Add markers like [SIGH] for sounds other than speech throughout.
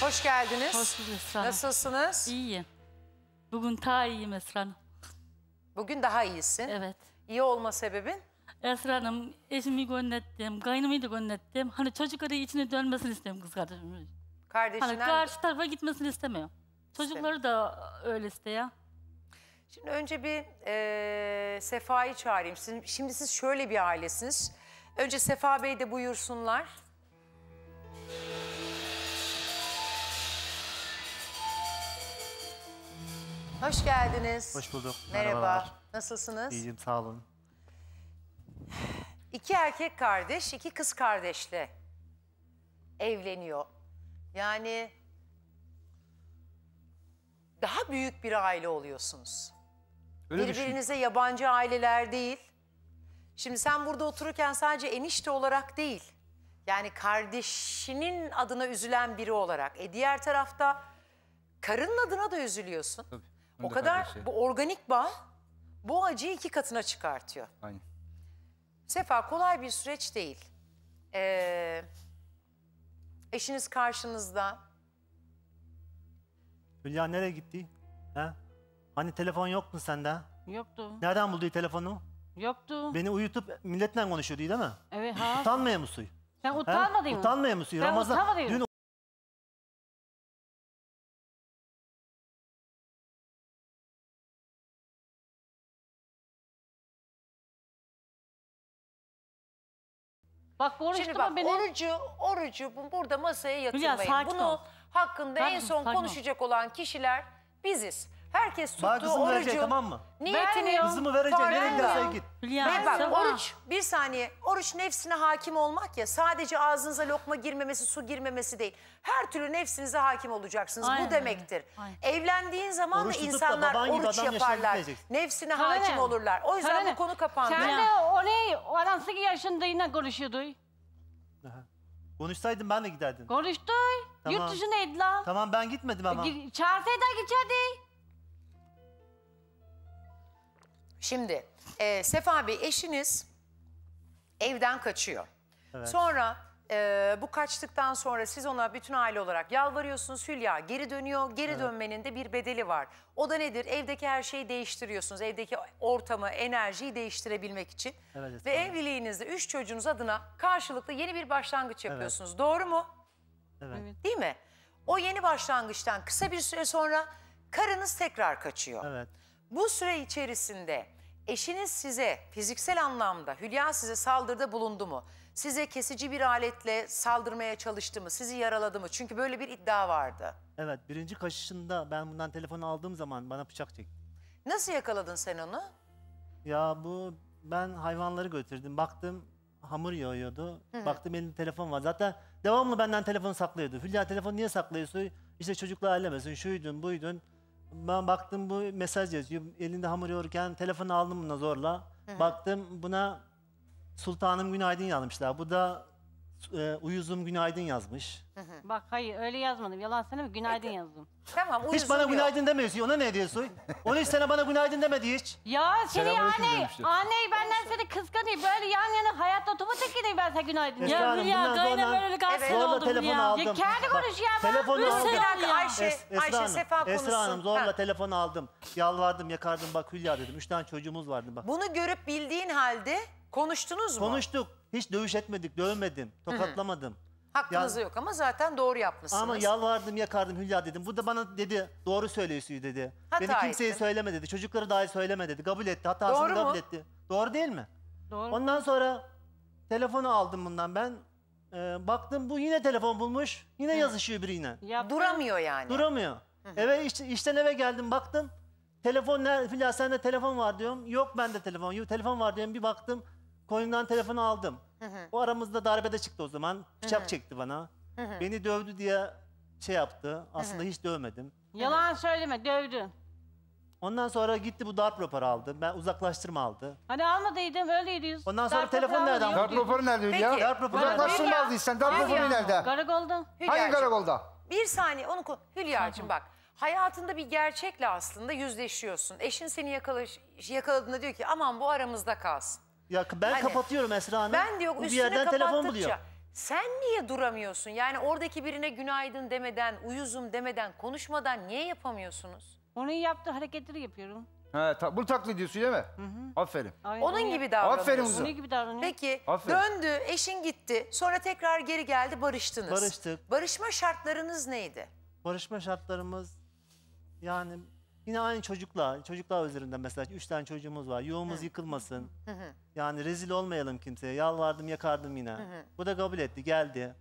Hoş geldiniz. Hoş bulduk Esra Nasılsınız? İyiyim. Bugün daha iyiyim Esra Hanım. Bugün daha iyisin. Evet. İyi olma sebebin? Esra Hanım, eşimi gönderdim, kaynımı da gönderdim. Hani çocukları içine dönmesini istemiyorum kız kardeşimi. Kardeşinden... Hani karşı tarafa gitmesini istemiyor. Çocukları da öyle istiyor. Şimdi önce bir e, Sefa'yı çağırayım. Sizin, şimdi siz şöyle bir ailesiniz. Önce Sefa Bey de buyursunlar. Hoş geldiniz. Hoş bulduk. Merhaba. Merhabalar. Nasılsınız? İyiyim, sağ olun. İki erkek kardeş, iki kız kardeşle evleniyor. Yani daha büyük bir aile oluyorsunuz. Öyle şey. Birbirinize düşün. yabancı aileler değil. Şimdi sen burada otururken sadece enişte olarak değil, yani kardeşinin adına üzülen biri olarak, e diğer tarafta karının adına da üzülüyorsun. Tabii o kadar kardeşi. bu organik bağ bu acıyı iki katına çıkartıyor. Aynen. Sefa kolay bir süreç değil. Ee, eşiniz karşınızda. Hülya nereye gitti? Ha? Hani telefon yok mu sende? Yoktu. Nereden buldu telefonu? Yoktu. Beni uyutup milletle konuşuyordu değil mi? Evet ha. Utanmıyor musun? Sen utanmadın mı? Utanmıyor musun? Ramazan. Dün Bak bu Şimdi bak benim... orucu, orucu bu- burada masaya yatırmayın. sakin Bunu ol. hakkında Sakin en son ol. konuşacak olan kişiler biziz. Herkes tuttuğu Bana kızım orucu. verecek, tamam mı? Niyetini Vermiyor. Kızımı vereceğim. Nereye Vermiyor. gidersen git. Hülya bak Sabah. oruç bir saniye oruç nefsine hakim olmak ya sadece ağzınıza lokma girmemesi su girmemesi değil. Her türlü nefsinize hakim olacaksınız Aynen bu demektir. Aynen. Evlendiğin zaman da tutup da insanlar oruç yaparlar. yaşayabileceksin. Nefsine Sana ne? hakim olurlar. O yüzden Sana ne? bu konu kapandı. Sen de oley 18 yaşında yine konuşuyordu. Konuşsaydın ben de giderdim. Konuştu. Tamam. Yurt dışındaydı lan. Tamam ben gitmedim e, ama. Çağırsaydı gidecekti. Şimdi e, Sefa Bey eşiniz evden kaçıyor. Evet. Sonra e, bu kaçtıktan sonra siz ona bütün aile olarak yalvarıyorsunuz. Hülya geri dönüyor. Geri evet. dönmenin de bir bedeli var. O da nedir? Evdeki her şeyi değiştiriyorsunuz. Evdeki ortamı, enerjiyi değiştirebilmek için. Evet, Ve evet. evliliğinizde üç çocuğunuz adına karşılıklı yeni bir başlangıç yapıyorsunuz. Evet. Doğru mu? Evet. Değil mi? O yeni başlangıçtan kısa bir süre sonra karınız tekrar kaçıyor. Evet. Bu süre içerisinde Eşiniz size fiziksel anlamda Hülya size saldırıda bulundu mu? Size kesici bir aletle saldırmaya çalıştı mı? Sizi yaraladı mı? Çünkü böyle bir iddia vardı. Evet birinci kaşışında ben bundan telefonu aldığım zaman bana bıçak çekti. Nasıl yakaladın sen onu? Ya bu ben hayvanları götürdüm. Baktım hamur yoğuyordu. Hı hı. Baktım elinde telefon var. Zaten devamlı benden telefonu saklıyordu. Hülya telefonu niye saklıyorsun? İşte çocukla ailemesin, şuydun, buydun. Ben baktım bu mesaj yazıyor. Elinde hamur yorurken telefonu aldım buna zorla. Hı hı. Baktım buna Sultanım Günaydın yazmışlar. Bu da e, uyuzum günaydın yazmış. Bak hayır öyle yazmadım. Yalan söyleme günaydın yazdım. Tamam uyuzum Hiç bana yok. günaydın demiyorsun. Ona ne diyorsun? [LAUGHS] Onun hiç sana bana günaydın demedi hiç. Ya seni anne anne, demiştir. anneyi benden seni kıskanıyor. Böyle yan yana hayatta otomatik gideyim ben sana günaydın. Ya Hülya bundan gayna böyle gazeteli Evet. Zorla oldum telefonu ya. aldım. Ya kendi konuş ya. ben telefonu bir aldım. Bir dakika, Ayşe- Es- Ayşe Sefa konuşsun. Esra Hanım zorla Ha. telefonu aldım. Yalvardım yakardım bak Hülya dedim. Üç tane çocuğumuz vardı bak. Bunu görüp bildiğin halde Konuştunuz mu? Konuştuk. Hiç dövüş etmedik, dövmedim, tokatlamadım. Hı yok ama zaten doğru yapmışsınız. Ama yalvardım, yakardım Hülya dedim. Bu da bana dedi, doğru söylüyorsun dedi. Hata Beni kimseye ettin. söyleme dedi, çocukları dahi söyleme dedi. Kabul etti, hatasını doğru kabul mu? etti. Doğru değil mi? Doğru. Ondan sonra telefonu aldım bundan ben. E, baktım bu yine telefon bulmuş, yine Hı. yazışıyor biri yine. Duramıyor yani. Duramıyor. Hı. Eve iş, işten eve geldim baktım. Telefon nerede? Hülya sende telefon var diyorum. Yok bende telefon. Yok telefon var diyorum. Bir baktım Koyundan telefonu aldım. Hı hı. O aramızda darbede çıktı o zaman. Bıçak hı çekti bana. Beni dövdü diye şey yaptı. Aslında hiç dövmedim. Yalan söyleme dövdü. Ondan sonra gitti bu darp raporu aldı. Ben uzaklaştırma aldı. Hani almadıydım. öyleydiniz. Ondan sonra Darp telefon raporu nereden? almadıydın. Darp raporu nerede ya? Peki. Darp raporu nerede? Uzaklaştırma Hülya. aldıysan darp raporu nerede? Karakolda. Hangi Hülya'cığım, karakol Bir saniye onu kon- Hülya'cığım bak. Hayatında bir gerçekle aslında yüzleşiyorsun. Eşin seni yakala yakaladığında diyor ki aman bu aramızda kalsın. Ya ben Hani- kapatıyorum Esra Hanım. Ben diyor Bu bir yerden telefon buluyor. sen niye duramıyorsun? Yani oradaki birine günaydın demeden, uyuzum demeden, konuşmadan niye yapamıyorsunuz? Onun yaptığı hareketleri yapıyorum. He, ta- bunu taklit ediyorsun değil mi? Aferin. Aynen. Onun gibi Aferin davranıyorsun. kızım. Onun gibi davranıyor. Peki Aferin. döndü, eşin gitti, sonra tekrar geri geldi, barıştınız. Barıştık. Barışma şartlarınız neydi? Barışma şartlarımız yani Yine aynı çocuklar, çocuklar üzerinden mesela üç tane çocuğumuz var. Yuvamız yıkılmasın. Yani rezil olmayalım kimseye. Yalvardım, yakardım yine. Bu da kabul etti, geldi.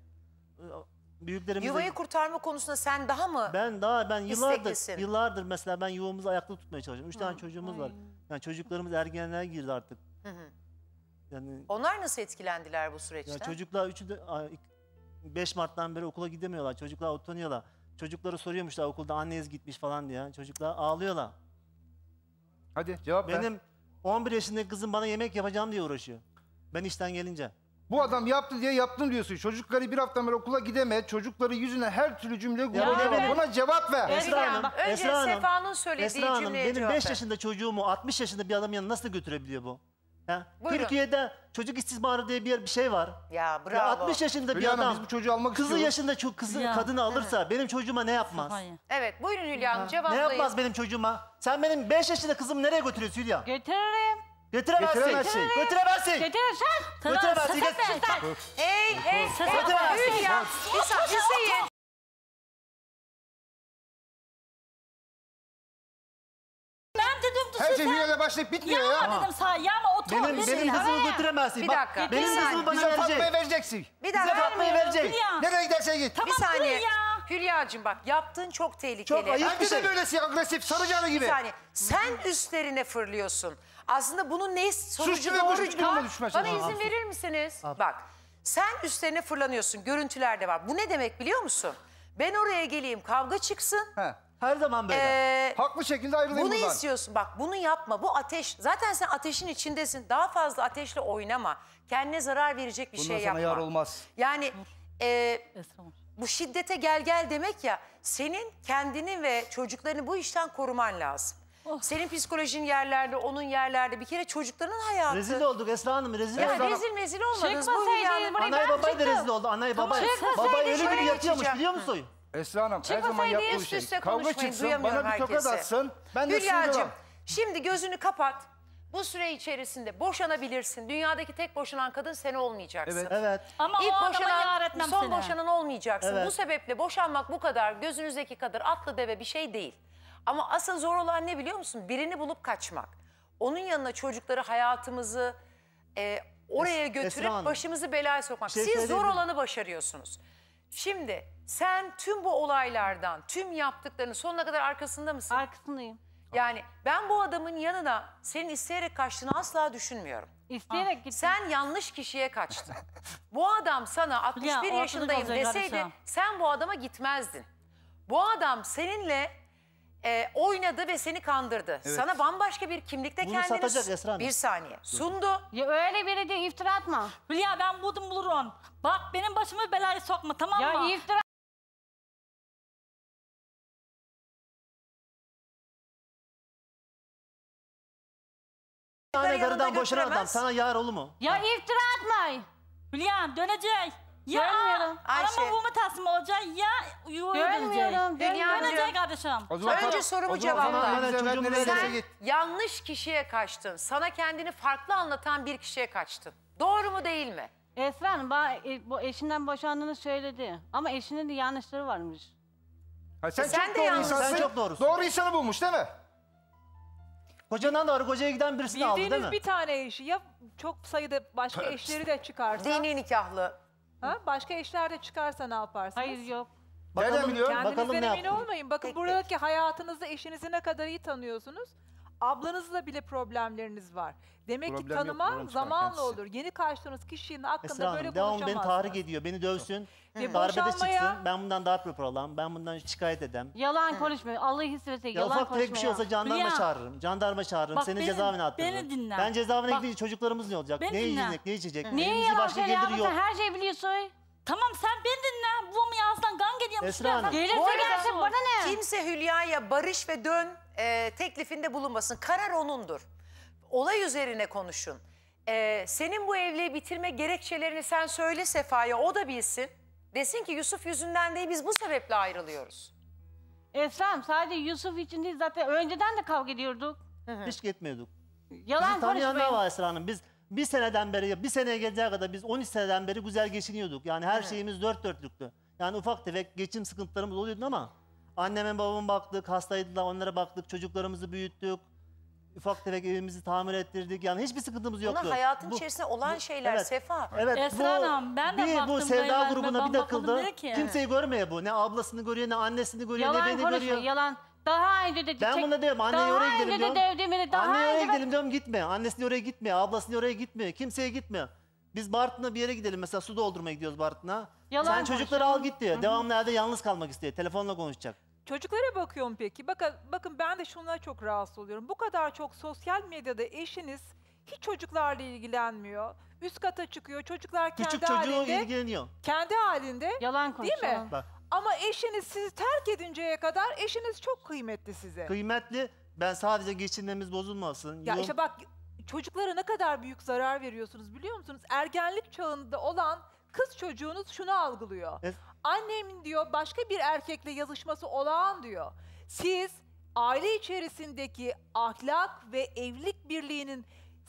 Büyüklerimiz Yuvayı kurtarma konusunda sen daha mı Ben daha ben yıllardır yıllardır mesela ben yuvamızı ayakta tutmaya çalışıyorum. Üç tane çocuğumuz var. Yani çocuklarımız ergenliğe girdi artık. Yani Onlar nasıl etkilendiler bu süreçten? ya çocuklar üçü de 5 Mart'tan beri okula gidemiyorlar. Çocuklar utanıyorlar. Çocukları soruyormuşlar okulda anneniz gitmiş falan diye. Çocuklar ağlıyorlar. Hadi cevap ver. Benim 11 yaşındaki kızım bana yemek yapacağım diye uğraşıyor. Ben işten gelince. Bu adam yaptı diye yaptım diyorsun. Çocukları bir hafta beri okula gideme. Çocukları yüzüne her türlü cümle kullanıyor. Buna cevap ver. Esra Hanım, önce Esra Hanım, Sefa'nın söylediği Esra Hanım, benim 5 yaşında çocuğumu 60 yaşında bir adam yanına nasıl götürebiliyor bu? Ha? Türkiye'de çocuk istismarı diye bir yer bir şey var. Ya bravo. Ya 60 yaşında Hülya bir adam biz bu çocuğu almak kızı istiyoruz. yaşında çok kızı Ya, kadını alırsa benim çocuğuma ne yapmaz? Evet buyurun Hülya Hanım Ne yapmaz benim çocuğuma? Sen benim 5 yaşında kızımı nereye götürüyorsun Hülya? Getiririm. Götüremezsin. Götüremezsin. Götüremezsin. Getirirsen. Götüremezsin. Götüremezsin. Ey ey ey. Hülya. Bir saniye. böyle başlayıp bitmiyor ya. Ya dedim sağ ya ama otur. Benim, bir benim hızımı götüremezsin. Bir dakika. Bak, benim hızımı bana verecek. Bize vereceksin. Bir dakika. Bize Fatma'yı verecek. Nereye giderse git. Tamam, bir saniye. Hülya'cığım bak yaptığın çok tehlikeli. Çok ayıp Bence bir şey. de böylesi agresif sarıcanı gibi. Bir saniye sen üstlerine fırlıyorsun. Aslında bunun ne sonucu doğru? Bana, bana izin verir misiniz? Abi. Bak sen üstlerine fırlanıyorsun görüntüler de var. Bu ne demek biliyor musun? Ben oraya geleyim kavga çıksın. He. Her zaman böyle. Ee, Haklı şekilde ayrılayım bunu istiyorsun bak bunu yapma. Bu ateş. Zaten sen ateşin içindesin. Daha fazla ateşle oynama. Kendine zarar verecek bir Bundan şey yapma. sana yar olmaz. Yani e, bu şiddete gel gel demek ya. Senin kendini ve çocuklarını bu işten koruman lazım. Oh. Senin psikolojin yerlerde, onun yerlerde. Bir kere çocukların hayatı. Rezil olduk Esra Hanım, rezil Ya olduk. rezil mezil olmadınız. Bu Çıkmasaydınız, hülyanın- buraya Anayı ben da rezil oldu. Anayı babayı. Çıkmasaydın Babayı ölü gibi yatıyormuş biliyor musun? Esra Hanım her Çıkmasaydı zaman yaptığı üst şey. üste Kavga çıksın, duyamıyorum bana bir tokat atsın. Ben de Hülya'cığım sinirlerim. şimdi gözünü kapat. Bu süre içerisinde boşanabilirsin. Dünyadaki tek boşanan kadın sen olmayacaksın. Evet. Evet. Ama İlk o adama yar etmem son seni. boşanan olmayacaksın. Evet. Bu sebeple boşanmak bu kadar gözünüzdeki kadar atlı deve bir şey değil. Ama asıl zor olan ne biliyor musun? Birini bulup kaçmak. Onun yanına çocukları, hayatımızı e, oraya götürüp başımızı belaya sokmak. Şey Siz zor olanı başarıyorsunuz. Şimdi sen tüm bu olaylardan, tüm yaptıklarını sonuna kadar arkasında mısın? Arkasındayım. Yani ben bu adamın yanına senin isteyerek kaçtığını asla düşünmüyorum. İsteyerek gittim. Sen yanlış kişiye kaçtın. bu adam sana 61 Ya, yaşındayım deseydi kardeşim. sen bu adama gitmezdin. Bu adam seninle e, oynadı ve seni kandırdı. Evet. Sana bambaşka bir kimlikte Bunu kendini satacak Esra bir saniye sundu. Ya öyle biri diyor iftira atma. Hülya ben buldum bulurum. Bak benim başımı belaya sokma tamam ya mı? Ya iftira tane darıdan boşaran adam sana yar olur mu? Ya ha. iftira atma. Hülya dönecek. Ya Görmüyorum. Ayşe. ama bu mu tasma olacak ya yuvaya dönecek. Görmüyorum. Dünya kardeşim. Önce sorumu cevapla. Sen yanlış kişiye kaçtın. Sana kendini farklı anlatan bir kişiye kaçtın. Doğru mu değil mi? Esra Hanım bana e, bu eşinden boşandığını söyledi. Ama eşinin de yanlışları varmış. Ha, sen, e, Sen çok de doğru insansın. Sen çok doğrusun. Doğru insanı bulmuş değil mi? Kocandan da arı kocaya giden birisini aldı değil Bildiğiniz bir tane eşi ya çok sayıda başka eşleri de çıkarsa. Dini nikahlı Ha? Başka eşler de çıkarsa ne yaparsınız? Hayır yok. Nereden biliyorum? Bakalım ne Kendinizden emin olmayın. Bakın buradaki hayatınızı eşinizi ne kadar iyi tanıyorsunuz. Ablanızla bile problemleriniz var. Demek Problem ki yok, tanıma problem zamanla kendisi. olur. Yeni karşıladığınız kişinin hakkında Esra böyle Hanım devam beni tahrik ediyor. Beni dövsün. Ve Darbede boşanmaya- çıksın. Ben bundan daha pırpır olam. Ben bundan şikayet edem. Yalan konuşma. Allah'ı seversen Ya yalan konuşma. ufak tefek bir şey olsa jandarma Hülya, çağırırım. Jandarma çağırırım. Bak Seni beni- cezaevine attırırım. beni dinle. Ben cezaevine Bak- gidince çocuklarımız ne olacak? Ne dinle. yiyecek, ne içecek? Niye Elimizi yalan söylüyorsun? her şeyi biliyorsun. Tamam sen beni dinle. Bu mu yazdan gange diye Esra Hanım. Gelirse Bu arada- gelsin bana ne? Kimse Hülya'ya barış ve dön e, teklifinde bulunmasın. Karar onundur. Olay üzerine konuşun. E, senin bu evliliği bitirme gerekçelerini sen söyle Sefa'ya o da bilsin. Desin ki Yusuf yüzünden değil biz bu sebeple ayrılıyoruz. Esra'm sadece Yusuf için değil zaten önceden de kavga ediyorduk. Hiç gitmiyorduk. Yalan Bizi tanıyan da var Esra Hanım. Biz bir seneden beri, bir seneye geleceği kadar biz 13 seneden beri güzel geçiniyorduk. Yani her evet. şeyimiz dört dörtlüktü. Yani ufak tefek geçim sıkıntılarımız oluyordu ama anneme babama baktık, hastaydılar onlara baktık, çocuklarımızı büyüttük. Ufak tefek evimizi tamir ettirdik. Yani hiçbir sıkıntımız yoktu. Bunlar hayatın bu, içerisinde olan bu, şeyler evet, Sefa. Evet. Esra bu, Hanım ben de bir, baktım. Bu sevda ben grubuna ben bir takıldı. Kimseyi görmüyor bu. Ne ablasını görüyor ne annesini görüyor yalan ne beni konuşuyor, görüyor. Yalan daha önce de Ben çek- buna diyorum anneye daha oraya gidelim Daha önce de diyorum. dövdüğümü daha Anneye önce oraya gidelim diyorum gitme. Annesine oraya gitme. Ablasına oraya gitme. Kimseye gitme. Biz Bartın'a bir yere gidelim mesela su doldurmaya gidiyoruz Bartın'a. Yalan Sen çocukları al git diyor. Devamlı evde yalnız kalmak istiyor. Telefonla konuşacak. Çocuklara bakıyorum peki. Bakın, bakın ben de şunlara çok rahatsız oluyorum. Bu kadar çok sosyal medyada eşiniz hiç çocuklarla ilgilenmiyor. Üst kata çıkıyor. Çocuklar kendi Küçük çocuğu halinde. ilgileniyor. Kendi halinde. yalan konuşuyor. Değil mi? Bak ama eşiniz sizi terk edinceye kadar eşiniz çok kıymetli size. Kıymetli. Ben sadece geçinmemiz bozulmasın. Ya Yok. işte bak çocuklara ne kadar büyük zarar veriyorsunuz biliyor musunuz? Ergenlik çağında olan kız çocuğunuz şunu algılıyor. Evet. Annemin diyor başka bir erkekle yazışması olağan diyor. Siz aile içerisindeki ahlak ve evlilik birliği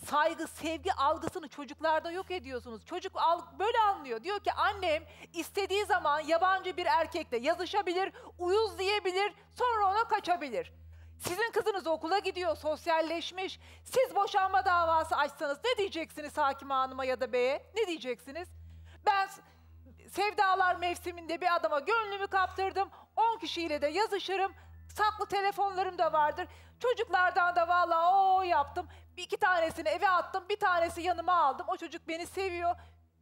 saygı, sevgi algısını çocuklarda yok ediyorsunuz. Çocuk böyle anlıyor. Diyor ki annem istediği zaman yabancı bir erkekle yazışabilir, uyuz diyebilir, sonra ona kaçabilir. Sizin kızınız okula gidiyor, sosyalleşmiş. Siz boşanma davası açsanız ne diyeceksiniz hakim hanıma ya da beye? Ne diyeceksiniz? Ben sevdalar mevsiminde bir adama gönlümü kaptırdım. 10 kişiyle de yazışırım. Saklı telefonlarım da vardır. Çocuklardan da vallahi o yaptım. Bir iki tanesini eve attım, bir tanesi yanıma aldım. O çocuk beni seviyor.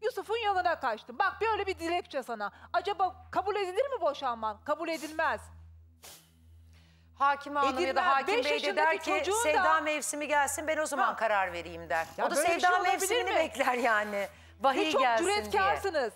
Yusuf'un yanına kaçtım. Bak böyle bir dilekçe sana. Acaba kabul edilir mi boşanman? Kabul edilmez. Hakim Hanım ya da Hakim Bey de der ki çocuğun da- sevda mevsimi gelsin ben o zaman Ha. karar vereyim der. Ya o da böyle bir sevda şey mevsimini mi? bekler yani. Vahiy e gelsin diye. cüretkarsınız.